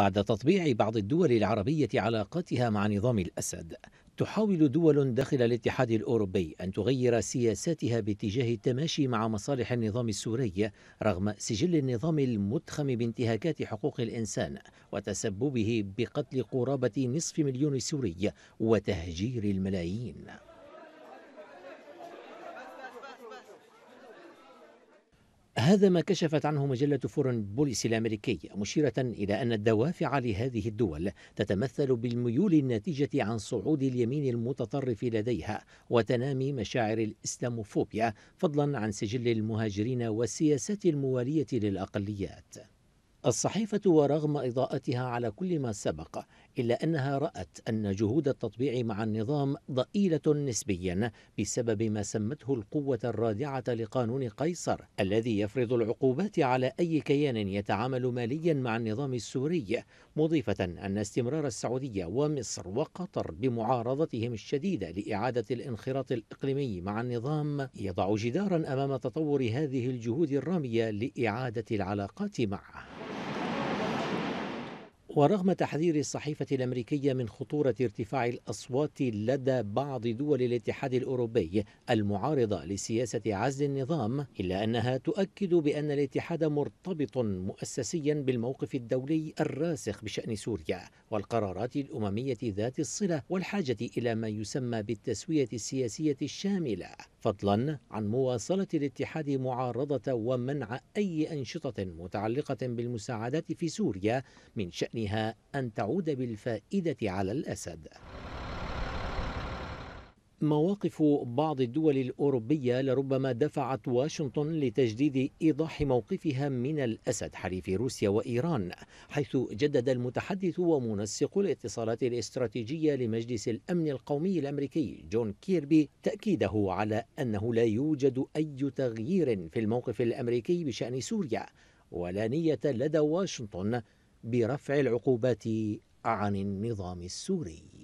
بعد تطبيع بعض الدول العربية علاقاتها مع نظام الأسد تحاول دول داخل الاتحاد الأوروبي أن تغير سياساتها باتجاه التماشي مع مصالح النظام السوري رغم سجل النظام المتخم بانتهاكات حقوق الإنسان وتسببه بقتل قرابة نصف مليون سوري وتهجير الملايين هذا ما كشفت عنه مجلة فورن بوليس الأمريكية مشيرة إلى أن الدوافع لهذه الدول تتمثل بالميول الناتجة عن صعود اليمين المتطرف لديها وتنامي مشاعر الإسلاموفوبيا فضلا عن سجل المهاجرين والسياسات الموالية للأقليات الصحيفة ورغم إضاءتها على كل ما سبق إلا أنها رأت أن جهود التطبيع مع النظام ضئيلة نسبيا بسبب ما سمته القوة الرادعة لقانون قيصر الذي يفرض العقوبات على أي كيان يتعامل ماليا مع النظام السوري مضيفة أن استمرار السعودية ومصر وقطر بمعارضتهم الشديدة لإعادة الانخراط الإقليمي مع النظام يضع جدارا أمام تطور هذه الجهود الرامية لإعادة العلاقات معه ورغم تحذير الصحيفة الأمريكية من خطورة ارتفاع الأصوات لدى بعض دول الاتحاد الأوروبي المعارضة لسياسة عزل النظام إلا أنها تؤكد بأن الاتحاد مرتبط مؤسسيا بالموقف الدولي الراسخ بشأن سوريا والقرارات الأممية ذات الصلة والحاجة إلى ما يسمى بالتسوية السياسية الشاملة فضلا عن مواصلة الاتحاد معارضة ومنع أي أنشطة متعلقة بالمساعدات في سوريا من شأن لحمها أن تعود بالفائدة على الأسد مواقف بعض الدول الأوروبية لربما دفعت واشنطن لتجديد إيضاح موقفها من الأسد حليف روسيا وإيران حيث جدد المتحدث ومنسق الاتصالات الاستراتيجية لمجلس الأمن القومي الأمريكي جون كيربي تأكيده على أنه لا يوجد أي تغيير في الموقف الأمريكي بشأن سوريا ولا نية لدى واشنطن برفع العقوبات عن النظام السوري